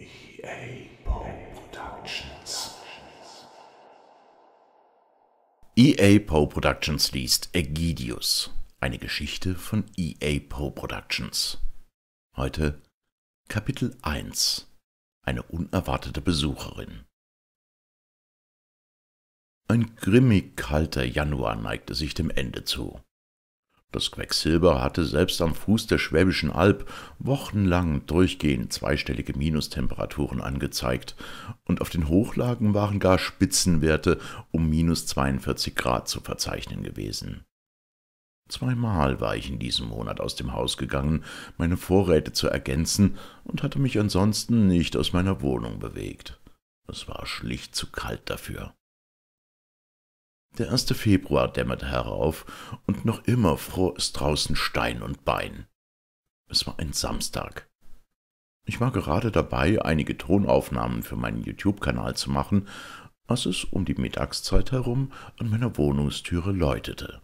EA Poe Productions. EA Poe Productions liest Egidius, eine Geschichte von EA Poe Productions. Heute Kapitel 1 Eine unerwartete Besucherin. Ein grimmig kalter Januar neigte sich dem Ende zu. Das Quecksilber hatte selbst am Fuß der Schwäbischen Alb wochenlang durchgehend zweistellige Minustemperaturen angezeigt, und auf den Hochlagen waren gar Spitzenwerte um minus 42 Grad zu verzeichnen gewesen. Zweimal war ich in diesem Monat aus dem Haus gegangen, meine Vorräte zu ergänzen, und hatte mich ansonsten nicht aus meiner Wohnung bewegt. Es war schlicht zu kalt dafür. Der 1. Februar dämmerte herauf, und noch immer fror es draußen Stein und Bein. Es war ein Samstag. Ich war gerade dabei, einige Tonaufnahmen für meinen YouTube-Kanal zu machen, als es um die Mittagszeit herum an meiner Wohnungstüre läutete.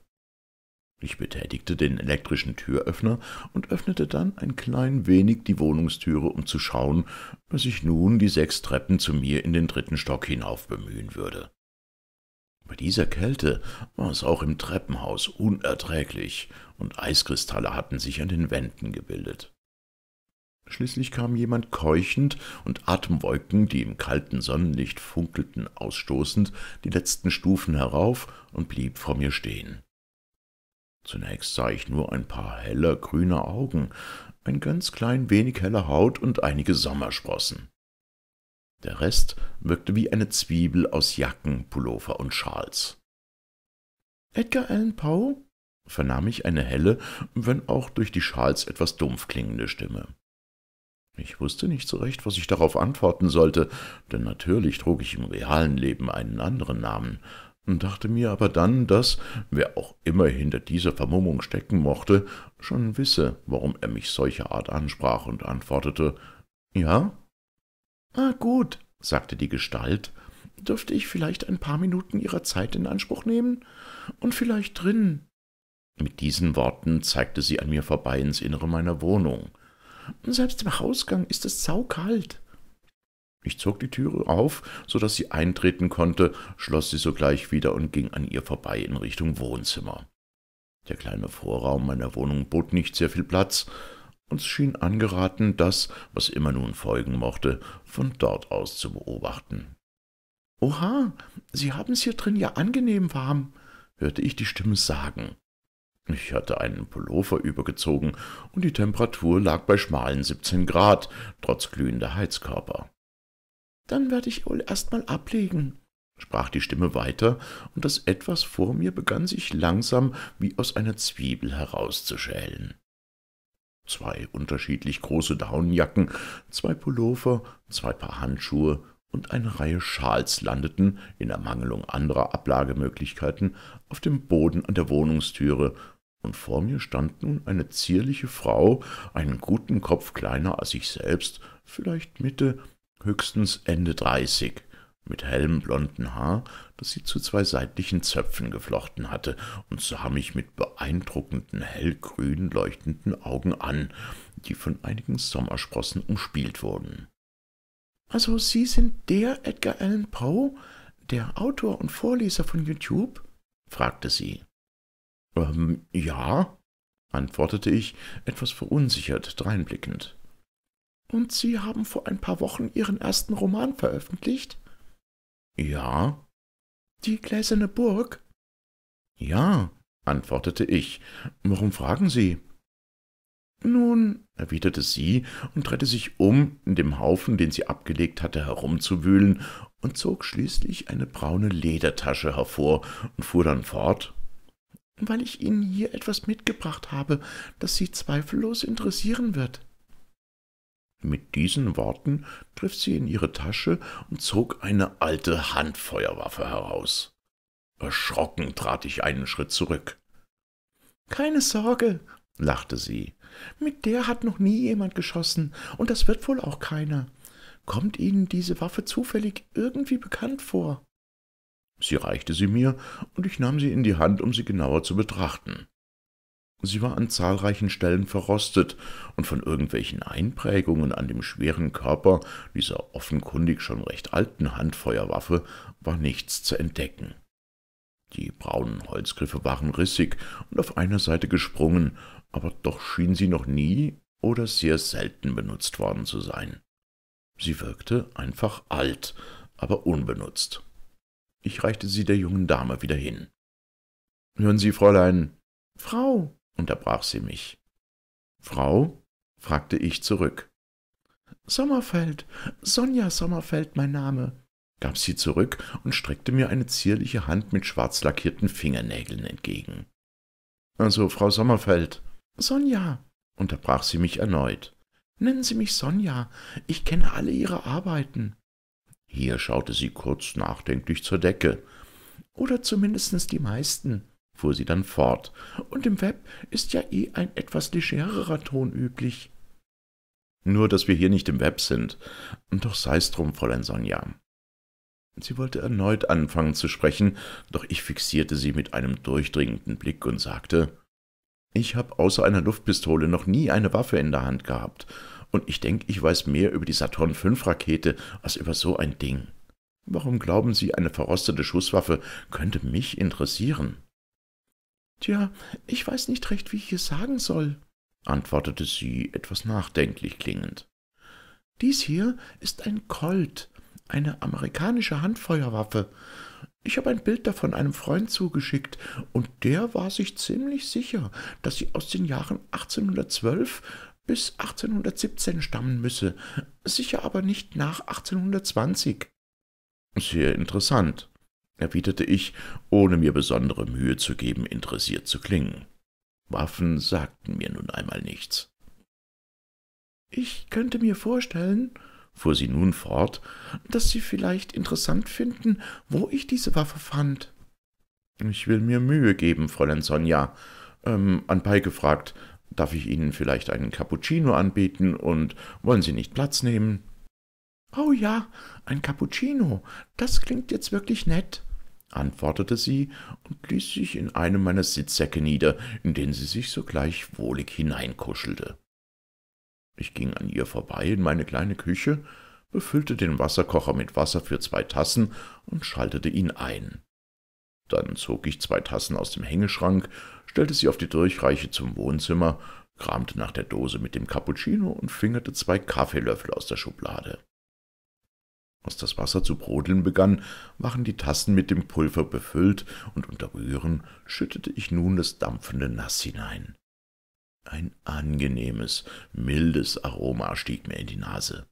Ich betätigte den elektrischen Türöffner und öffnete dann ein klein wenig die Wohnungstüre, um zu schauen, dass ich nun die sechs Treppen zu mir in den dritten Stock hinauf bemühen würde. Bei dieser Kälte war es auch im Treppenhaus unerträglich, und Eiskristalle hatten sich an den Wänden gebildet. Schließlich kam jemand keuchend und Atemwolken, die im kalten Sonnenlicht funkelten, ausstoßend, die letzten Stufen herauf und blieb vor mir stehen. Zunächst sah ich nur ein paar heller grüner Augen, ein ganz klein wenig helle Haut und einige Sommersprossen. Der Rest wirkte wie eine Zwiebel aus Jacken, Pullover und Schals. Edgar Allan Poe? vernahm ich eine helle, wenn auch durch die Schals etwas dumpf klingende Stimme. Ich wusste nicht so recht, was ich darauf antworten sollte, denn natürlich trug ich im realen Leben einen anderen Namen, und dachte mir aber dann, dass, wer auch immer hinter dieser Vermummung stecken mochte, schon wisse, warum er mich solcher Art ansprach und antwortete, ja? Ah, gut, sagte die Gestalt, dürfte ich vielleicht ein paar Minuten Ihrer Zeit in Anspruch nehmen? Und vielleicht drin. Mit diesen Worten zeigte sie an mir vorbei ins Innere meiner Wohnung. Selbst im Hausgang ist es saukalt. Ich zog die Türe auf, so daß sie eintreten konnte, schloss sie sogleich wieder und ging an ihr vorbei in Richtung Wohnzimmer. Der kleine Vorraum meiner Wohnung bot nicht sehr viel Platz, uns schien angeraten, das, was immer nun folgen mochte, von dort aus zu beobachten. »Oha, Sie haben's hier drin ja angenehm warm«, hörte ich die Stimme sagen. Ich hatte einen Pullover übergezogen und die Temperatur lag bei schmalen 17 Grad, trotz glühender Heizkörper. »Dann werde ich wohl erst mal ablegen«, sprach die Stimme weiter, und das Etwas vor mir begann sich langsam wie aus einer Zwiebel herauszuschälen zwei unterschiedlich große Daunenjacken, zwei Pullover, zwei Paar Handschuhe und eine Reihe Schals landeten, in Ermangelung anderer Ablagemöglichkeiten, auf dem Boden an der Wohnungstüre, und vor mir stand nun eine zierliche Frau, einen guten Kopf kleiner als ich selbst, vielleicht Mitte, höchstens Ende dreißig mit hellem blonden Haar, das sie zu zwei seitlichen Zöpfen geflochten hatte, und sah mich mit beeindruckenden hellgrün leuchtenden Augen an, die von einigen Sommersprossen umspielt wurden. Also Sie sind der Edgar Allan Poe, der Autor und Vorleser von YouTube? fragte sie. Ähm, ja, antwortete ich, etwas verunsichert dreinblickend. Und Sie haben vor ein paar Wochen Ihren ersten Roman veröffentlicht? Ja. Die gläserne Burg? Ja, antwortete ich. Warum fragen Sie? Nun, erwiderte sie und drehte sich um, in dem Haufen, den sie abgelegt hatte, herumzuwühlen, und zog schließlich eine braune Ledertasche hervor und fuhr dann fort. Weil ich Ihnen hier etwas mitgebracht habe, das Sie zweifellos interessieren wird. Mit diesen Worten griff sie in ihre Tasche und zog eine alte Handfeuerwaffe heraus. Erschrocken trat ich einen Schritt zurück. Keine Sorge, lachte sie, mit der hat noch nie jemand geschossen, und das wird wohl auch keiner. Kommt Ihnen diese Waffe zufällig irgendwie bekannt vor? Sie reichte sie mir, und ich nahm sie in die Hand, um sie genauer zu betrachten. Sie war an zahlreichen Stellen verrostet und von irgendwelchen Einprägungen an dem schweren Körper dieser offenkundig schon recht alten Handfeuerwaffe war nichts zu entdecken. Die braunen Holzgriffe waren rissig und auf einer Seite gesprungen, aber doch schien sie noch nie oder sehr selten benutzt worden zu sein. Sie wirkte einfach alt, aber unbenutzt. Ich reichte sie der jungen Dame wieder hin. Hören Sie, Fräulein. Frau, unterbrach sie mich. Frau? fragte ich zurück. Sommerfeld, Sonja Sommerfeld mein Name, gab sie zurück und streckte mir eine zierliche Hand mit schwarz lackierten Fingernägeln entgegen. Also, Frau Sommerfeld. Sonja, unterbrach sie mich erneut. Nennen Sie mich Sonja, ich kenne alle Ihre Arbeiten. Hier schaute sie kurz nachdenklich zur Decke. Oder zumindest die meisten fuhr sie dann fort, und im Web ist ja eh ein etwas legererer Ton üblich. Nur, dass wir hier nicht im Web sind. Doch sei's drum, Fräulein Sonja. Sie wollte erneut anfangen zu sprechen, doch ich fixierte sie mit einem durchdringenden Blick und sagte, ich habe außer einer Luftpistole noch nie eine Waffe in der Hand gehabt, und ich denke, ich weiß mehr über die Saturn 5 Rakete als über so ein Ding. Warum glauben Sie, eine verrostete Schusswaffe könnte mich interessieren? »Tja, ich weiß nicht recht, wie ich es sagen soll«, antwortete sie, etwas nachdenklich klingend. »Dies hier ist ein Colt, eine amerikanische Handfeuerwaffe. Ich habe ein Bild davon einem Freund zugeschickt, und der war sich ziemlich sicher, dass sie aus den Jahren 1812 bis 1817 stammen müsse, sicher aber nicht nach 1820. Sehr interessant, erwiderte ich, ohne mir besondere Mühe zu geben, interessiert zu klingen. Waffen sagten mir nun einmal nichts. Ich könnte mir vorstellen, fuhr sie nun fort, dass Sie vielleicht interessant finden, wo ich diese Waffe fand. Ich will mir Mühe geben, Fräulein Sonja. Ähm, anbei gefragt, darf ich Ihnen vielleicht einen Cappuccino anbieten und wollen Sie nicht Platz nehmen? Oh ja, ein Cappuccino, das klingt jetzt wirklich nett, antwortete sie und ließ sich in einem meiner Sitzsäcke nieder, in den sie sich sogleich wohlig hineinkuschelte. Ich ging an ihr vorbei in meine kleine Küche, befüllte den Wasserkocher mit Wasser für zwei Tassen und schaltete ihn ein. Dann zog ich zwei Tassen aus dem Hängeschrank, stellte sie auf die Durchreiche zum Wohnzimmer, kramte nach der Dose mit dem Cappuccino und fingerte zwei Kaffeelöffel aus der Schublade. Als das Wasser zu brodeln begann, waren die Tassen mit dem Pulver befüllt, und unter Rühren schüttete ich nun das dampfende Nass hinein. Ein angenehmes, mildes Aroma stieg mir in die Nase.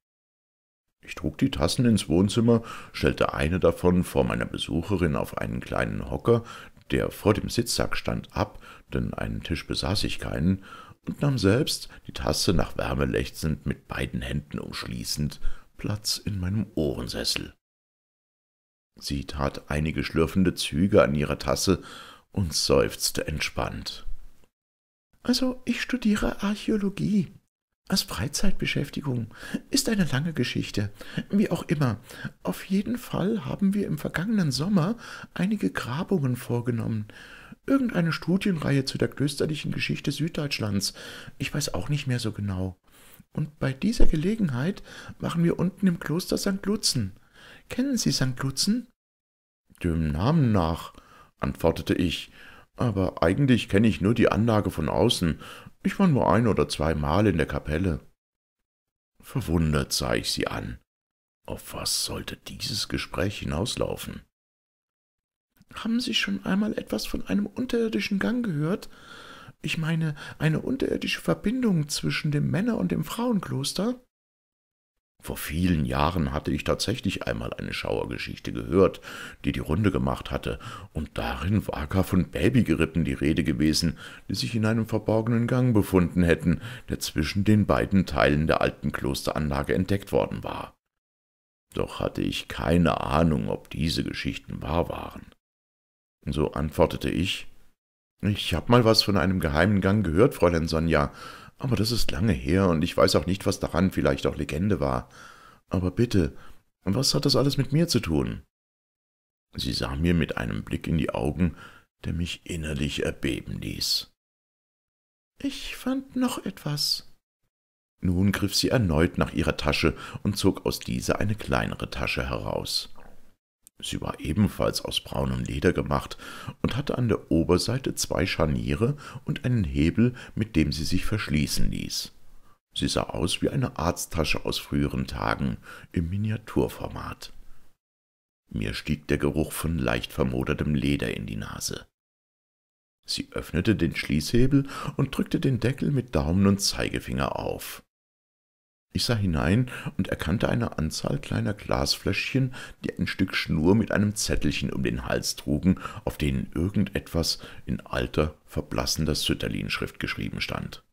Ich trug die Tassen ins Wohnzimmer, stellte eine davon vor meiner Besucherin auf einen kleinen Hocker, der vor dem Sitzsack stand, ab, denn einen Tisch besaß ich keinen, und nahm selbst die Tasse nach Wärme lechzend mit beiden Händen umschließend Platz in meinem Ohrensessel. Sie tat einige schlürfende Züge an ihrer Tasse und seufzte entspannt. Also, ich studiere Archäologie. Als Freizeitbeschäftigung ist eine lange Geschichte. Wie auch immer, auf jeden Fall haben wir im vergangenen Sommer einige Grabungen vorgenommen. Irgendeine Studienreihe zu der klösterlichen Geschichte Süddeutschlands. Ich weiß auch nicht mehr so genau. Und bei dieser Gelegenheit waren wir unten im Kloster St. Luzen. Kennen Sie St. Luzen? Dem Namen nach, antwortete ich, aber eigentlich kenne ich nur die Anlage von außen. Ich war nur ein oder zweimal in der Kapelle. Verwundert sah ich sie an. Auf was sollte dieses Gespräch hinauslaufen? Haben Sie schon einmal etwas von einem unterirdischen Gang gehört? Ich meine, eine unterirdische Verbindung zwischen dem Männer- und dem Frauenkloster? Vor vielen Jahren hatte ich tatsächlich einmal eine Schauergeschichte gehört, die die Runde gemacht hatte, und darin war gar von Babygerippen die Rede gewesen, die sich in einem verborgenen Gang befunden hätten, der zwischen den beiden Teilen der alten Klosteranlage entdeckt worden war. Doch hatte ich keine Ahnung, ob diese Geschichten wahr waren. So antwortete ich, ich habe mal was von einem geheimen Gang gehört, Fräulein Sonja, aber das ist lange her und ich weiß auch nicht, was daran vielleicht auch Legende war. Aber bitte, was hat das alles mit mir zu tun? Sie sah mir mit einem Blick in die Augen, der mich innerlich erbeben ließ. Ich fand noch etwas. Nun griff sie erneut nach ihrer Tasche und zog aus dieser eine kleinere Tasche heraus. Sie war ebenfalls aus braunem Leder gemacht und hatte an der Oberseite zwei Scharniere und einen Hebel, mit dem sie sich verschließen ließ. Sie sah aus wie eine Arzttasche aus früheren Tagen im Miniaturformat. Mir stieg der Geruch von leicht vermodertem Leder in die Nase. Sie öffnete den Schließhebel und drückte den Deckel mit Daumen und Zeigefinger auf. Ich sah hinein und erkannte eine Anzahl kleiner Glasfläschchen, die ein Stück Schnur mit einem Zettelchen um den Hals trugen, auf denen irgendetwas in alter, verblassender Sütterlinschrift geschrieben stand.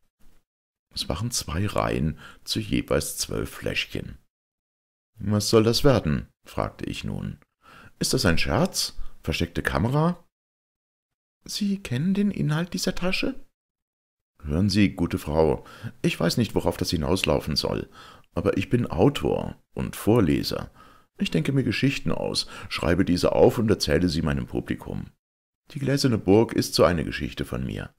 Es waren zwei Reihen zu jeweils zwölf Fläschchen. Was soll das werden? fragte ich nun. Ist das ein Scherz? Versteckte Kamera? Sie kennen den Inhalt dieser Tasche? Hören Sie, gute Frau, ich weiß nicht, worauf das hinauslaufen soll, aber ich bin Autor und Vorleser. Ich denke mir Geschichten aus, schreibe diese auf und erzähle sie meinem Publikum. Die Gläserne Burg ist so eine Geschichte von mir.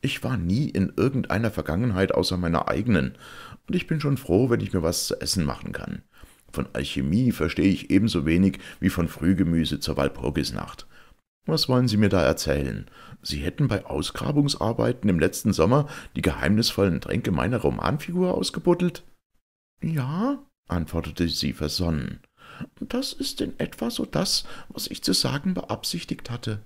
Ich war nie in irgendeiner Vergangenheit außer meiner eigenen, und ich bin schon froh, wenn ich mir was zu essen machen kann. Von Alchemie verstehe ich ebenso wenig wie von Frühgemüse zur Walpurgisnacht. Was wollen Sie mir da erzählen? Sie hätten bei Ausgrabungsarbeiten im letzten Sommer die geheimnisvollen Tränke meiner Romanfigur ausgebuddelt? Ja, antwortete sie versonnen. Das ist in etwa so das, was ich zu sagen beabsichtigt hatte.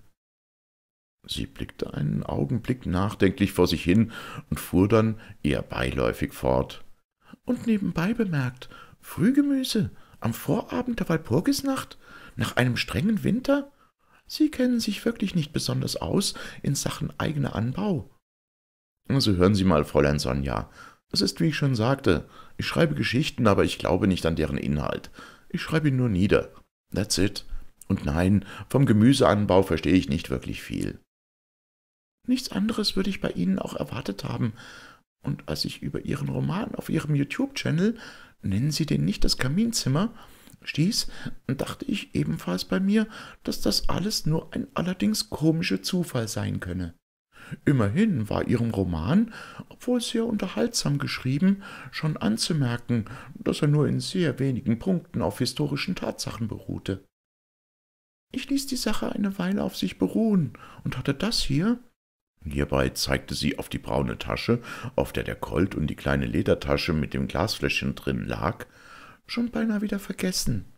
Sie blickte einen Augenblick nachdenklich vor sich hin und fuhr dann eher beiläufig fort. Und nebenbei bemerkt, Frühgemüse, am Vorabend der Walpurgisnacht, nach einem strengen Winter, Sie kennen sich wirklich nicht besonders aus in Sachen eigener Anbau. Also hören Sie mal, Fräulein Sonja. Es ist, wie ich schon sagte, ich schreibe Geschichten, aber ich glaube nicht an deren Inhalt. Ich schreibe ihn nur nieder. That's it. Und nein, vom Gemüseanbau verstehe ich nicht wirklich viel. Nichts anderes würde ich bei Ihnen auch erwartet haben. Und als ich über Ihren Roman auf Ihrem YouTube-Channel, nennen Sie den nicht das Kaminzimmer, stieß, dachte ich ebenfalls bei mir, dass das alles nur ein allerdings komischer Zufall sein könne. Immerhin war ihrem Roman, obwohl sehr unterhaltsam geschrieben, schon anzumerken, dass er nur in sehr wenigen Punkten auf historischen Tatsachen beruhte. Ich ließ die Sache eine Weile auf sich beruhen und hatte das hier, Hierbei zeigte sie auf die braune Tasche, auf der der Colt und die kleine Ledertasche mit dem Glasfläschchen drin lag, schon beinahe wieder vergessen.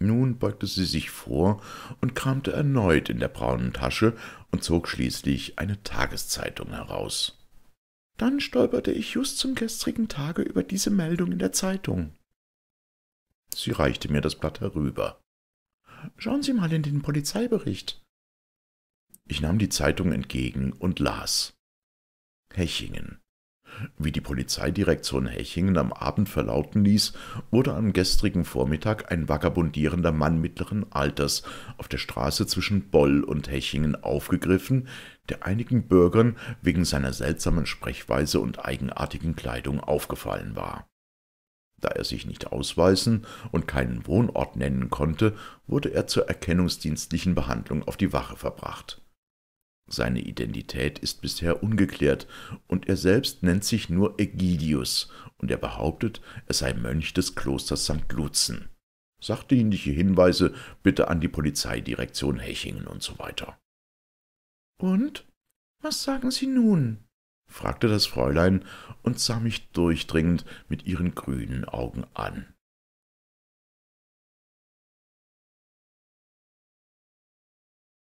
Nun beugte sie sich vor und kramte erneut in der braunen Tasche und zog schließlich eine Tageszeitung heraus. Dann stolperte ich just zum gestrigen Tage über diese Meldung in der Zeitung. Sie reichte mir das Blatt herüber. Schauen Sie mal in den Polizeibericht. Ich nahm die Zeitung entgegen und las. Hechingen. Wie die Polizeidirektion Hechingen am Abend verlauten ließ, wurde am gestrigen Vormittag ein vagabundierender Mann mittleren Alters auf der Straße zwischen Boll und Hechingen aufgegriffen, der einigen Bürgern wegen seiner seltsamen Sprechweise und eigenartigen Kleidung aufgefallen war. Da er sich nicht ausweisen und keinen Wohnort nennen konnte, wurde er zur erkennungsdienstlichen Behandlung auf die Wache verbracht seine Identität ist bisher ungeklärt und er selbst nennt sich nur Ägidius und er behauptet, er sei Mönch des Klosters St. Luzen. Sachdienliche Hinweise bitte an die Polizeidirektion Hechingen und so weiter. Und? Was sagen Sie nun? fragte das Fräulein und sah mich durchdringend mit ihren grünen Augen an.